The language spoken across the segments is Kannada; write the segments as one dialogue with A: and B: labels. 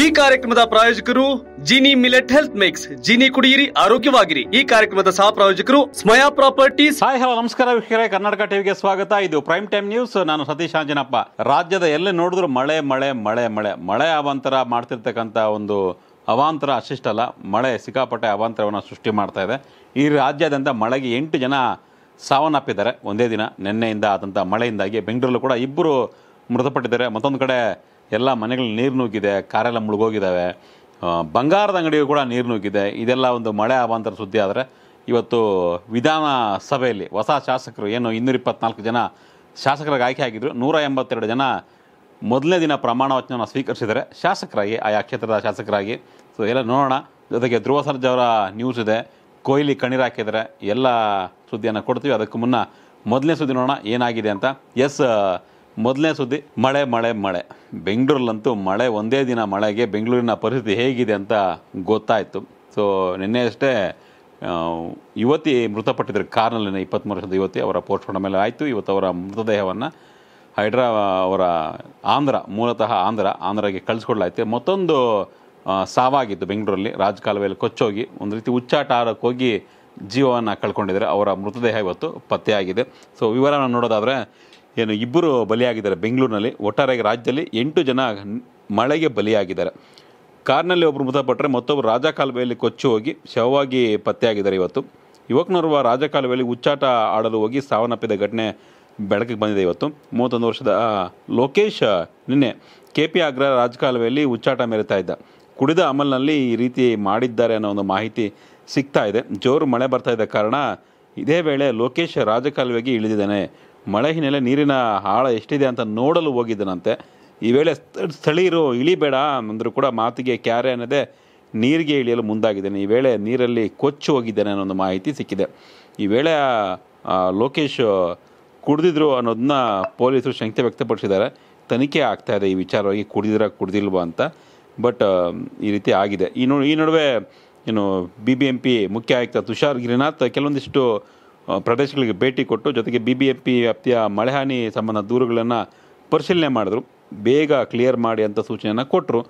A: ಈ ಕಾರ್ಯಕ್ರಮದ ಪ್ರಾಯೋಜಕರು Jini millet health mix Jini ಕುಡಿಯಿರಿ ಆರೋಗ್ಯವಾಗಿರಿ ಈ ಕಾರ್ಯಕ್ರಮದ ಸಹ ಪ್ರಾಯೋಜಕರು ಸ್ಮಯಾ ಪ್ರಾಪರ್ಟಿ ಹಾಯ್ ಹಲೋ ನಮಸ್ಕಾರ ವೀಕ್ಷಕರೇ ಕರ್ನಾಟಕ ಟಿವಿಗೆ ಸ್ವಾಗತ ಇದು ಪ್ರೈಮ್ ಟೈಮ್ ನ್ಯೂಸ್ ನಾನು ಸತೀಶ್ ಅಂಜನಪ್ಪ ರಾಜ್ಯದ ಎಲ್ಲಿ ನೋಡಿದ್ರು ಮಳೆ ಮಳೆ ಮಳೆ ಮಳೆ ಮಳೆ ಅವಾಂತರ ಮಾಡ್ತಿರ್ತಕ್ಕಂಥ ಒಂದು ಅವಾಂತರ ಅಷ್ಟಿಷ್ಟಲ್ಲ ಮಳೆ ಸಿಕ್ಕಾಪಟ್ಟೆ ಅವಾಂತರವನ್ನು ಸೃಷ್ಟಿ ಮಾಡ್ತಾ ಇದೆ ಈ ರಾಜ್ಯಾದ್ಯಂತ ಮಳೆಗೆ ಎಂಟು ಜನ ಸಾವನ್ನಪ್ಪಿದ್ದಾರೆ ಒಂದೇ ದಿನ ನಿನ್ನೆಯಿಂದ ಆದಂಥ ಮಳೆಯಿಂದಾಗಿ ಬೆಂಗಳೂರಲ್ಲೂ ಕೂಡ ಇಬ್ಬರು ಮೃತಪಟ್ಟಿದ್ದಾರೆ ಮತ್ತೊಂದು ಕಡೆ ಎಲ್ಲ ಮನೆಗಳಲ್ಲಿ ನೀರು ನುಗ್ಗಿದೆ ಕಾರೆಲ್ಲ ಮುಳುಗೋಗಿದ್ದಾವೆ ಬಂಗಾರದ ಅಂಗಡಿಗೂ ಕೂಡ ನೀರು ನುಗ್ಗಿದೆ ಇದೆಲ್ಲ ಒಂದು ಮಳೆ ಅಭಾಂತರ ಸುದ್ದಿ ಆದರೆ ಇವತ್ತು ವಿಧಾನ ಸಭೆಯಲ್ಲಿ ಹೊಸ ಶಾಸಕರು ಏನು ಇನ್ನೂರ ಇಪ್ಪತ್ನಾಲ್ಕು ಜನ ಶಾಸಕರಾಗಿ ಆಯ್ಕೆ ಆಗಿದ್ದರು ನೂರ ಎಂಬತ್ತೆರಡು ಜನ ಮೊದಲನೇ ದಿನ ಪ್ರಮಾಣ ವಚನವನ್ನು ಸ್ವೀಕರಿಸಿದರೆ ಶಾಸಕರಾಗಿ ಆಯಾ ಕ್ಷೇತ್ರದ ಶಾಸಕರಾಗಿ ಸೊ ಎಲ್ಲ ನೋಡೋಣ ಜೊತೆಗೆ ಧ್ರುವ ಸರ್ಜವರ ನ್ಯೂಸ್ ಇದೆ ಕೊಹ್ಲಿ ಕಣ್ಣೀರು ಹಾಕಿದರೆ ಎಲ್ಲ ಸುದ್ದಿಯನ್ನು ಕೊಡ್ತೀವಿ ಅದಕ್ಕೂ ಮುನ್ನ ಮೊದಲನೇ ಸುದ್ದಿ ನೋಡೋಣ ಏನಾಗಿದೆ ಅಂತ ಎಸ್ ಮೊದಲನೇ ಸುದ್ದಿ ಮಳೆ ಮಳೆ ಮಳೆ ಬೆಂಗಳೂರಲ್ಲಂತೂ ಮಳೆ ಒಂದೇ ದಿನ ಮಳೆಗೆ ಬೆಂಗಳೂರಿನ ಪರಿಸ್ಥಿತಿ ಹೇಗಿದೆ ಅಂತ ಗೊತ್ತಾಯಿತು ಸೊ ನಿನ್ನೆ ಅಷ್ಟೇ ಯುವತಿ ಮೃತಪಟ್ಟಿದ್ದರು ಕಾರ್ನಲ್ಲಿನ ಇಪ್ಪತ್ತ್ಮೂರು ವರ್ಷದ ಯುವತಿ ಅವರ ಪೋಸ್ಟ್ಮಾರ್ಟಮ್ ಮೇಲೆ ಆಯಿತು ಇವತ್ತು ಅವರ ಮೃತದೇಹವನ್ನು ಹೈಡ್ರಾ ಅವರ ಆಂಧ್ರ ಮೂಲತಃ ಆಂಧ್ರ ಆಂಧ್ರಗೆ ಕಳಿಸ್ಕೊಡ್ಲಾಯ್ತು ಮತ್ತೊಂದು ಸಾವಾಗಿತ್ತು ಬೆಂಗಳೂರಲ್ಲಿ ರಾಜಕಾಲುವೆಯಲ್ಲಿ ಕೊಚ್ಚೋಗಿ ಒಂದು ರೀತಿ ಹುಚ್ಚಾಟ ಹೋಗಿ ಜೀವವನ್ನು ಕಳ್ಕೊಂಡಿದ್ದಾರೆ ಅವರ ಮೃತದೇಹ ಇವತ್ತು ಪತ್ತೆಯಾಗಿದೆ ಸೊ ವಿವರನ ನೋಡೋದಾದರೆ ಏನು ಇಬ್ಬರು ಬಲಿಯಾಗಿದ್ದಾರೆ ಬೆಂಗಳೂರಿನಲ್ಲಿ ಒಟ್ಟಾರೆಯಾಗಿ ರಾಜ್ಯದಲ್ಲಿ ಎಂಟು ಜನ ಮಳೆಗೆ ಬಲಿಯಾಗಿದ್ದಾರೆ ಕಾರ್ನಲ್ಲಿ ಒಬ್ಬರು ಮೃತಪಟ್ಟರೆ ಮತ್ತೊಬ್ಬರು ಕಾಲುವೆಯಲ್ಲಿ ಕೊಚ್ಚಿ ಹೋಗಿ ಶವವಾಗಿ ಪತ್ತೆಯಾಗಿದ್ದಾರೆ ಇವತ್ತು ಯುವಕನೋರ್ವ ರಾಜಕಾಲುವೆಯಲ್ಲಿ ಹುಚ್ಚಾಟ ಆಡಲು ಹೋಗಿ ಸಾವನ್ನಪ್ಪಿದ ಘಟನೆ ಬೆಳಕಿಗೆ ಬಂದಿದೆ ಇವತ್ತು ಮೂವತ್ತೊಂದು ವರ್ಷದ ಲೋಕೇಶ್ ನಿನ್ನೆ ಕೆ ಪಿ ಆಗ್ರ ರಾಜಕಾಲುವೆಯಲ್ಲಿ ಹುಚ್ಚಾಟ ಮೆರೆತಾ ಇದ್ದ ಕುಡಿದ ಅಮಲ್ನಲ್ಲಿ ಈ ರೀತಿ ಮಾಡಿದ್ದಾರೆ ಅನ್ನೋ ಒಂದು ಮಾಹಿತಿ ಸಿಗ್ತಾ ಇದೆ ಜೋರು ಮಳೆ ಬರ್ತಾ ಇದ್ದ ಕಾರಣ ಇದೇ ವೇಳೆ ಲೋಕೇಶ್ ರಾಜಕಾಲುವೆಗೆ ಇಳಿದಿದ್ದಾನೆ ಮಳೆ ಹಿನ್ನೆಲೆ ನೀರಿನ ಆಳ ಎಷ್ಟಿದೆ ಅಂತ ನೋಡಲು ಹೋಗಿದ್ದನಂತೆ ಈ ವೇಳೆ ಸ್ಥಳೀಯರು ಇಳಿಬೇಡ ಅಂದರೂ ಕೂಡ ಮಾತಿಗೆ ಕ್ಯಾರೆ ಅನ್ನದೇ ನೀರಿಗೆ ಇಳಿಯಲು ಮುಂದಾಗಿದ್ದೇನೆ ಈ ವೇಳೆ ನೀರಲ್ಲಿ ಕೊಚ್ಚು ಹೋಗಿದ್ದೇನೆ ಅನ್ನೋ ಒಂದು ಮಾಹಿತಿ ಸಿಕ್ಕಿದೆ ಈ ವೇಳೆ ಲೋಕೇಶ್ ಕುಡಿದಿದ್ರು ಅನ್ನೋದನ್ನ ಪೊಲೀಸರು ಶಂಕೆ ವ್ಯಕ್ತಪಡಿಸಿದ್ದಾರೆ ತನಿಖೆ ಆಗ್ತಾ ಇದೆ ಈ ವಿಚಾರವಾಗಿ ಕುಡಿದಿರ ಕುಡ್ದಿಲ್ವಾ ಅಂತ ಬಟ್ ಈ ರೀತಿ ಆಗಿದೆ ಈ ನೋ ಈ ನಡುವೆ ಏನು ಬಿ ಬಿ ಎಂ ಪಿ ಮುಖ್ಯ ಆಯುಕ್ತ ತುಷಾರ್ ಗಿರಿನಾಥ್ ಕೆಲವೊಂದಿಷ್ಟು ಪ್ರದೇಶಗಳಿಗೆ ಭೇಟಿ ಕೊಟ್ಟು ಜೊತೆಗೆ ಬಿ ಬಿ ಎಂ ಪಿ ವ್ಯಾಪ್ತಿಯ ಮಳೆಹಾನಿ ಸಂಬಂಧ ದೂರುಗಳನ್ನು ಪರಿಶೀಲನೆ ಮಾಡಿದ್ರು ಬೇಗ ಕ್ಲಿಯರ್ ಮಾಡಿ ಅಂತ ಸೂಚನೆಯನ್ನು ಕೊಟ್ಟರು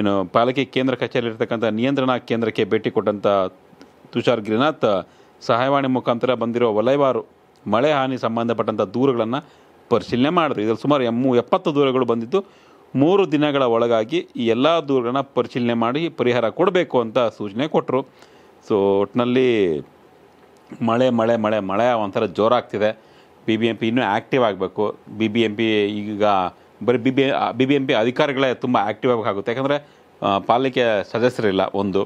A: ಏನು ಪಾಲಿಕೆ ಕೇಂದ್ರ ಇರ್ತಕ್ಕಂಥ ನಿಯಂತ್ರಣ ಕೇಂದ್ರಕ್ಕೆ ಭೇಟಿ ಕೊಟ್ಟಂಥ ತುಷಾರ್ ಗಿರಿನಾಥ್ ಸಹಾಯವಾಣಿ ಮುಖಾಂತರ ಬಂದಿರೋ ವಲಯವಾರು ಮಳೆ ಹಾನಿ ಸಂಬಂಧಪಟ್ಟಂಥ ದೂರುಗಳನ್ನು ಪರಿಶೀಲನೆ ಮಾಡಿದ್ರು ಇದರಲ್ಲಿ ಸುಮಾರು ಎಮ್ಮು ಎಪ್ಪತ್ತು ದೂರುಗಳು ಬಂದಿದ್ದು ಮೂರು ದಿನಗಳ ಒಳಗಾಗಿ ಈ ಎಲ್ಲ ದೂರುಗಳನ್ನ ಪರಿಶೀಲನೆ ಮಾಡಿ ಪರಿಹಾರ ಕೊಡಬೇಕು ಅಂತ ಸೂಚನೆ ಕೊಟ್ಟರು ಸೊ ಒಟ್ಟಿನಲ್ಲಿ ಮಳೆ ಮಳೆ ಮಳೆ ಮಳೆ ಒಂಥರ ಜೋರಾಗ್ತಿದೆ ಬಿ ಬಿ ಎಂ ಪಿ ಇನ್ನೂ ಆ್ಯಕ್ಟಿವ್ ಆಗಬೇಕು ಬಿ ಬಿ ಎಂ ಪಿ ಈಗ ಬರೀ B B B B M P ಅಧಿಕಾರಿಗಳೇ ತುಂಬ ಆ್ಯಕ್ಟಿವ್ ಆಗಬೇಕಾಗುತ್ತೆ ಯಾಕಂದರೆ ಪಾಲಿಕೆ ಸದಸ್ಯರಿಲ್ಲ ಒಂದು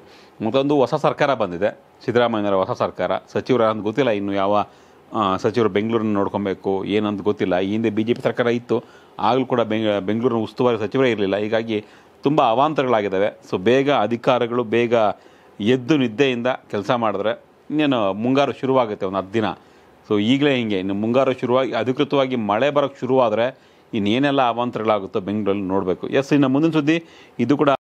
A: ಮತ್ತೊಂದು ಹೊಸ ಸರ್ಕಾರ ಬಂದಿದೆ ಸಿದ್ದರಾಮಯ್ಯನವರ ಹೊಸ ಸರ್ಕಾರ ಸಚಿವರು ಅಂತ ಗೊತ್ತಿಲ್ಲ ಇನ್ನು ಯಾವ ಸಚಿವರು ಬೆಂಗಳೂರನ್ನ ನೋಡ್ಕೊಬೇಕು ಏನಂತ ಗೊತ್ತಿಲ್ಲ ಈ ಹಿಂದೆ ಬಿ ಜೆ ಪಿ ಸರ್ಕಾರ ಇತ್ತು ಆಗಲೂ ಕೂಡ ಬೆಂಗ್ ಬೆಂಗಳೂರಿನ ಉಸ್ತುವಾರಿ ಸಚಿವರೇ ಇರಲಿಲ್ಲ ಹೀಗಾಗಿ ತುಂಬ ಅವಾಂತರಗಳಾಗಿದ್ದಾವೆ ಸೊ ಬೇಗ ಅಧಿಕಾರಗಳು ಬೇಗ ಎದ್ದು ನಿದ್ದೆಯಿಂದ ಕೆಲಸ ಮಾಡಿದ್ರೆ ಇನ್ನೇನು ಮುಂಗಾರು ಶುರುವಾಗುತ್ತೆ ಒಂದು ಹತ್ತು ದಿನ ಸೊ ಈಗಲೇ ಹಿಂಗೆ ಇನ್ನು ಮುಂಗಾರು ಶುರುವಾಗಿ ಅಧಿಕೃತವಾಗಿ ಮಳೆ ಬರೋಕ್ಕೆ ಶುರುವಾದರೆ ಇನ್ನೇನೆಲ್ಲ ಅವಾಂತರಗಳಾಗುತ್ತೋ ಬೆಂಗಳೂರಲ್ಲಿ ನೋಡಬೇಕು ಎಸ್ ಇನ್ನು ಮುಂದಿನ ಸುದ್ದಿ ಇದು ಕೂಡ